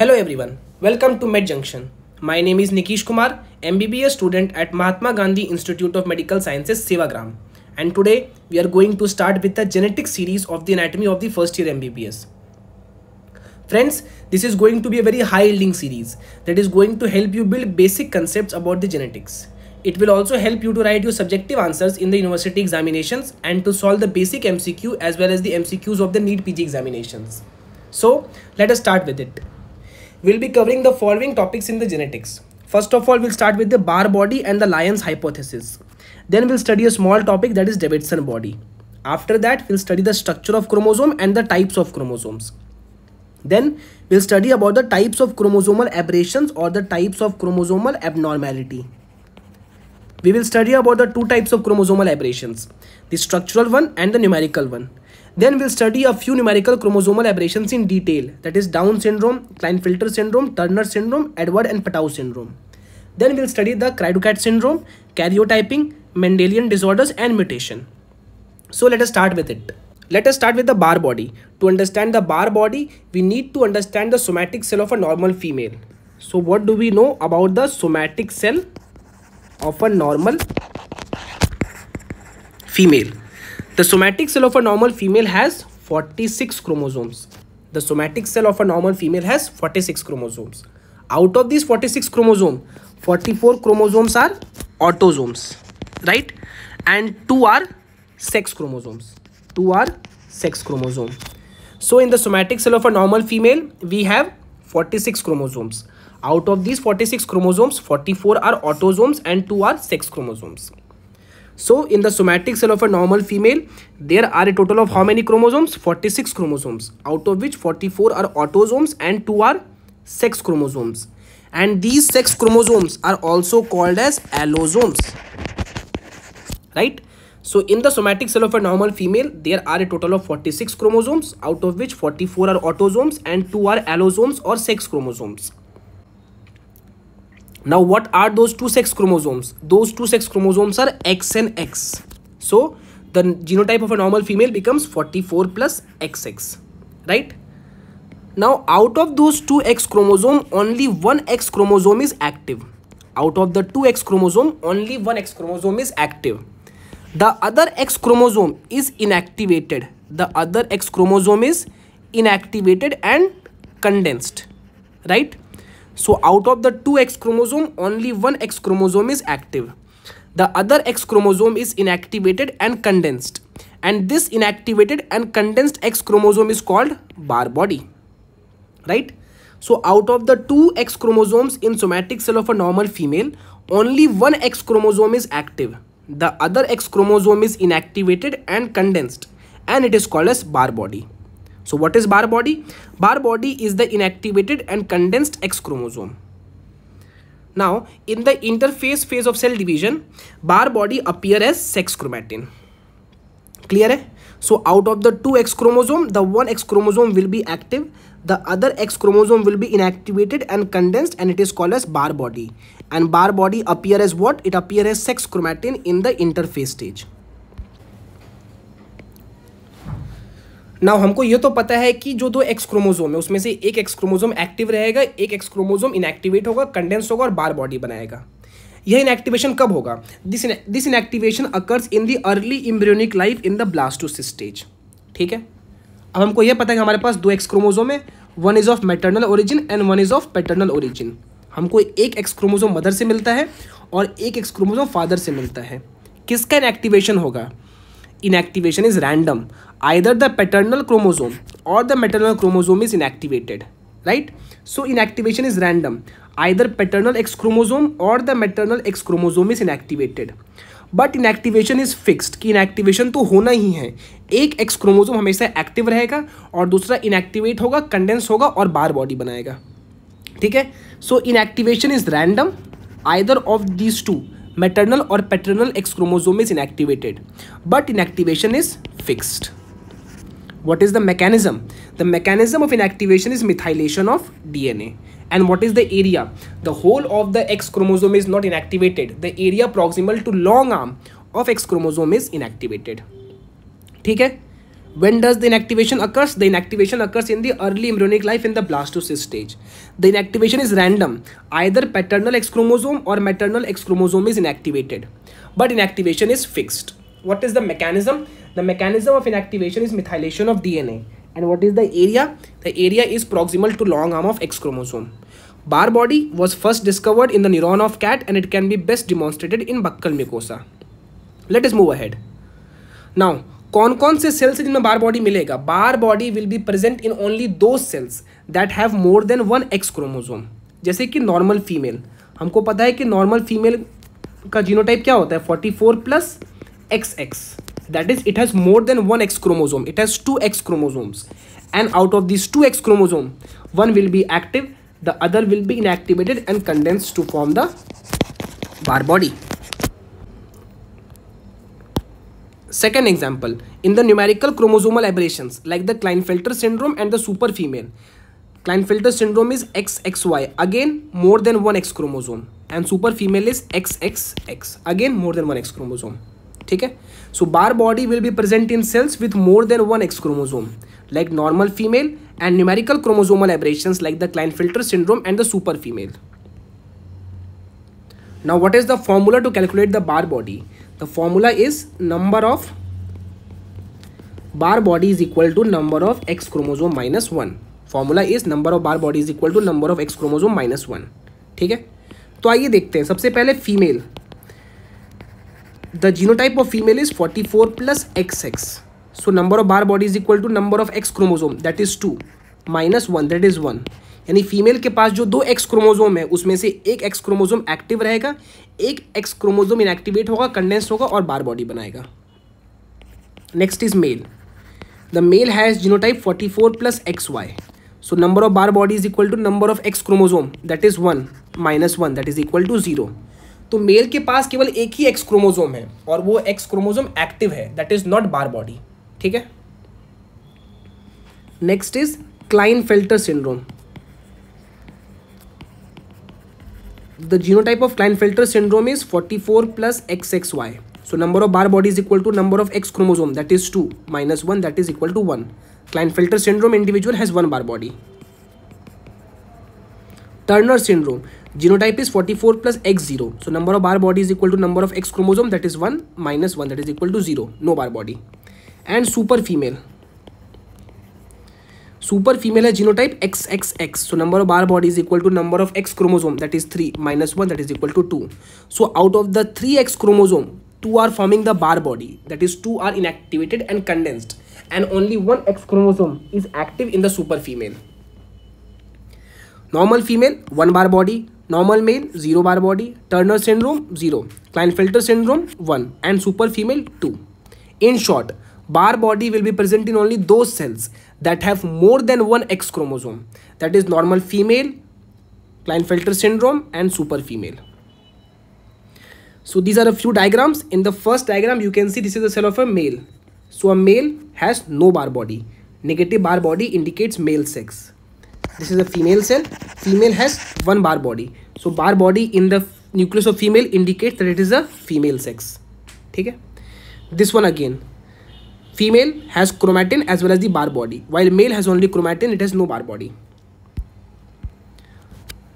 Hello everyone, welcome to Med Junction. My name is Nikish Kumar, MBBS student at Mahatma Gandhi Institute of Medical Sciences, Sevagram. And today we are going to start with the genetic series of the anatomy of the first year MBBS. Friends, this is going to be a very high yielding series that is going to help you build basic concepts about the genetics. It will also help you to write your subjective answers in the university examinations and to solve the basic MCQ as well as the MCQs of the NEET PG examinations. So, let us start with it. We'll be covering the following topics in the genetics. First of all, we'll start with the bar body and the lion's hypothesis. Then we'll study a small topic that is Davidson body. After that, we'll study the structure of chromosome and the types of chromosomes. Then we'll study about the types of chromosomal aberrations or the types of chromosomal abnormality. We will study about the two types of chromosomal aberrations, the structural one and the numerical one. Then we'll study a few numerical chromosomal aberrations in detail that is Down syndrome, Klinefelter syndrome, Turner syndrome, Edward and Patau syndrome. Then we'll study the Cryducat syndrome, karyotyping, Mendelian disorders and mutation. So let us start with it. Let us start with the bar body. To understand the bar body, we need to understand the somatic cell of a normal female. So what do we know about the somatic cell of a normal female? The somatic cell of a normal female has 46 chromosomes. The somatic cell of a normal female has 46 chromosomes. Out of these 46 chromosomes, 44 chromosomes are autosomes, right? And 2 are sex chromosomes. 2 are sex chromosomes. So in the somatic cell of a normal female, we have 46 chromosomes. Out of these 46 chromosomes, 44 are autosomes and 2 are sex chromosomes. So in the somatic cell of a normal female, there are a total of how many chromosomes? 46 chromosomes, out of which 44 are autosomes and 2 are sex chromosomes. And these sex chromosomes are also called as allosomes. Right? So in the somatic cell of a normal female, there are a total of 46 chromosomes, out of which 44 are autosomes and 2 are allosomes or sex chromosomes now what are those two sex chromosomes those two sex chromosomes are x and x so the genotype of a normal female becomes 44 plus xx right now out of those two x chromosome only one x chromosome is active out of the two x chromosome only one x chromosome is active the other x chromosome is inactivated the other x chromosome is inactivated and condensed right so out of the two X chromosome, only one X chromosome is active. The other X chromosome is inactivated and condensed. And this inactivated and condensed X chromosome is called bar body. Right? So out of the two X chromosomes in somatic cell of a normal female, only one X chromosome is active. The other X chromosome is inactivated and condensed and it is called as bar body. So what is bar body? Bar body is the inactivated and condensed X chromosome. Now, in the interphase phase of cell division, bar body appear as sex chromatin. Clear? So out of the two X chromosome, the one X chromosome will be active, the other X chromosome will be inactivated and condensed and it is called as bar body. And bar body appear as what? It appear as sex chromatin in the interphase stage. ना हमको ये तो पता है कि जो दो X chromosome है उसमें से एक एक्स क्रोमोजोम एक्टिव रहेगा एक एक्स क्रोमोजोम इनएक्टिवेट होगा कंडेंस होगा और बार बॉडी बनाएगा यह इनएक्टिवेशन कब होगा this this inactivation occurs in the early embryonic life in the blastocyst stage ठीक है अब हमको यह पता है कि हमारे पास दो एक्स क्रोमोजोम है one is of maternal origin and one is of paternal origin हमको एक एक्स क्रोमोजोम मदर से मिलता है और एक एक्स क्रोमोजोम फादर से मिलता है किसका इनएक्टिवेशन होगा inactivation is random either the paternal chromosome or the maternal chromosome is inactivated right so inactivation is random either paternal x chromosome or the maternal x chromosome is inactivated but inactivation is fixed कि inactivation तो होना ही है एक X chromosome हमेशा active रहेगा और दूसरा inactivate होगा कंडेंस होगा और बार बॉडी बनाएगा ठीक है so inactivation is random either of these two maternal और paternal X chromosome is inactivated but inactivation is fixed what is the mechanism the mechanism of inactivation is methylation of D N A and what is the area the whole of the X chromosome is not inactivated the area a proximal to long arm of X chromosome is inactivated ठीक है When does the inactivation occurs? The inactivation occurs in the early embryonic life in the blastocyst stage. The inactivation is random. Either paternal X chromosome or maternal X chromosome is inactivated. But inactivation is fixed. What is the mechanism? The mechanism of inactivation is methylation of DNA. And what is the area? The area is proximal to long arm of X chromosome. Bar body was first discovered in the neuron of cat and it can be best demonstrated in buccal mucosa. Let us move ahead. Now, कौन कौन से sales हैं जिनमें bar body मिलेगा bar body will be present in only दो cells that have more than one X chromosome जैसे कि normal female हमको पता है कि नॉर्मल फीमेल का जीनोटाइप क्या होता है forty four plus X X that is it has more than one X chromosome it has two X chromosomes and out of this two X chromosome one will be active the other will be inactivated and condense to form the bar body Second example, in the numerical chromosomal aberrations like the Klinefelter syndrome and the super female. Klinefelter syndrome is XXY, again more than one X chromosome and super female is XXX, again more than one X chromosome. Okay. So bar body will be present in cells with more than one X chromosome, like normal female and numerical chromosomal aberrations like the the syndrome and the super female. now what is the formula to calculate the bar body the formula is number of bar body is equal to number of X chromosome minus one formula is number of bar body is equal to number of X chromosome minus one ठीक है तो आइए देखते हैं सबसे पहले female the genotype of female is forty four plus X X so number of bar body is equal to number of X chromosome that is two minus one that is one यानी female के पास जो दो X chromosome है उसमें से एक X chromosome active रहेगा एक एक्स क्रोमोजोम इनएक्टिवेट होगा कंडेंस होगा और बार बॉडी बनाएगा next is male the male has genotype forty four plus X Y so number of bar body is equal to number of X chromosome that is one minus one that is equal to zero तो male के पास केवल एक ही x chromosome है और वो X chromosome active है that is not bar body ठीक है next is Klinefelter syndrome the genotype of Klinefelter syndrome is 44 plus XXY. So number of bar bodies is equal to number of X chromosome that is 2 minus 1 that is equal to 1. Klinefelter syndrome individual has one bar body. Turner syndrome genotype is 44 plus X0. So number of bar bodies is equal to number of X chromosome that is 1 minus 1 that is equal to 0. No bar body. And super female Super female has genotype XXX. So number of bar body is equal to number of X chromosome that is 3 minus 1 that is equal to 2. So out of the 3 X chromosome, 2 are forming the bar body that is 2 are inactivated and condensed and only one X chromosome is active in the super female. Normal female 1 bar body, normal male 0 bar body, Turner syndrome 0, Klinefelter syndrome 1 and super female 2. In short, bar body will be present in only those cells that have more than one X chromosome that is normal female, Klinefelter syndrome and super female. So these are a few diagrams. In the first diagram you can see this is a cell of a male. So a male has no bar body. Negative bar body indicates male sex. This is a female cell. Female has one bar body. So bar body in the nucleus of female indicates that it is a female sex. Okay? This one again female has chromatin as well as the bar body, while male has only chromatin, it has no bar body.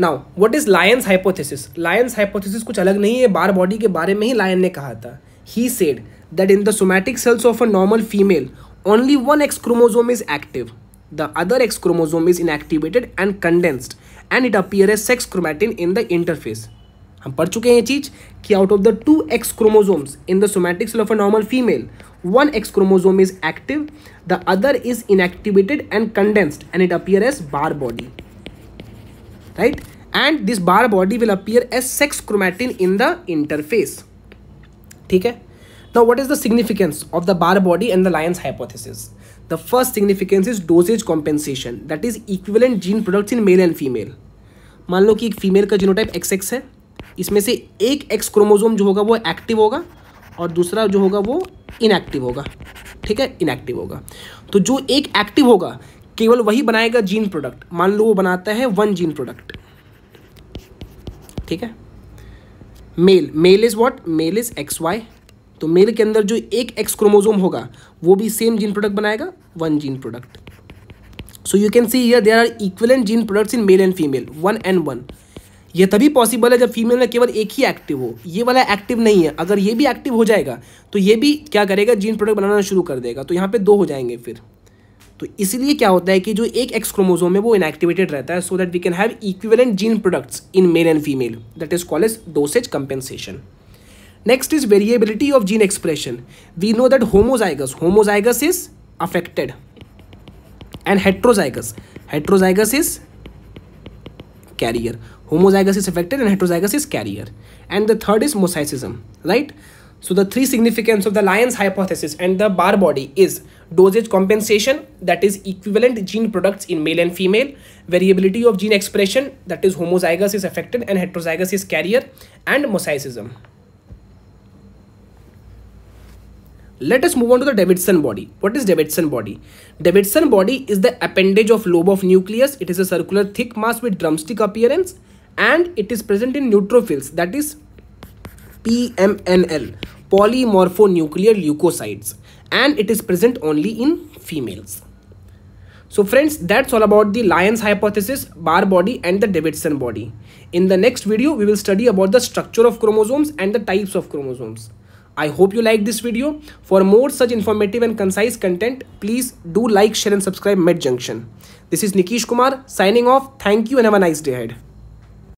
Now what is Lyon's hypothesis Lyon's hypothesis कुछ अलग नहीं है बार body के बारे में ही lion ने कहा था ही said that in the somatic cells of a normal female only one X chromosome is active the other X chromosome is inactivated and condensed and it appear as sex chromatin in the interphase हम पढ़ चुके हैं ये चीज कि out of the two X chromosomes in the somatic cell of a normal female one X chromosome is active the other is inactivated and condensed and it appear as Barr body right and this Barr body will appear as sex chromatin in the interphase ठीक है now what is the significance of the bar body and the Lyon's hypothesis the first significance is dosage compensation that is equivalent gene products in male and female मान लो कि एक female का genotype x x है इसमें से एक X chromosome जो होगा वो एक्टिव होगा और दूसरा जो होगा वो इनएक्टिव होगा ठीक है इनएक्टिव होगा तो जो एक एक्टिव होगा केवल वही बनाएगा जीन प्रोडक्ट मान लो वो बनाता है वन जीन प्रोडक्ट ठीक है male male is what male is X Y तो मेल के अंदर जो एक एक्स क्रोमोजोम होगा वो भी सेम जीन प्रोडक्ट बनाएगा one gene product so you can see here there are equal gene products in male and female one and one ये तभी पॉसिबल है जब फीमेल में केवल एक ही एक्टिव हो ये वाला एक्टिव नहीं है अगर ये भी एक्टिव हो जाएगा तो ये भी क्या करेगा जीन प्रोडक्ट बनाना शुरू कर देगा तो यहाँ पे दो हो जाएंगे फिर तो इसलिए क्या होता है कि जो एक एक्स क्रोमोजोम है वो इनएक्टिवेटेड रहता है so that we can have equivalent gene products in male and female that is call as dosage compensation next is variability of gene expression we know that homozygous homozygous is affected and heterozygous heterozygous is carrier homozygous is affected and heterozygous is carrier and the third is mosaicism right so the three significance of the Lyons hypothesis and the bar body is dosage compensation that is equivalent gene products in male and female, variability of gene expression that is homozygous is affected and heterozygous is carrier and mosaicism. Let us move on to the Davidson body. What is Davidson body? Davidson body is the appendage of lobe of nucleus. It is a circular thick mass with drumstick appearance and it is present in neutrophils that is PMNL polymorphonuclear leukocytes and it is present only in females. So friends that's all about the Lyons hypothesis, Barr body and the Davidson body. In the next video we will study about the structure of chromosomes and the types of chromosomes. I hope you liked this video. For more such informative and concise content, please do like, share and subscribe MedJunction. This is Nikish Kumar signing off. Thank you and have a nice day ahead.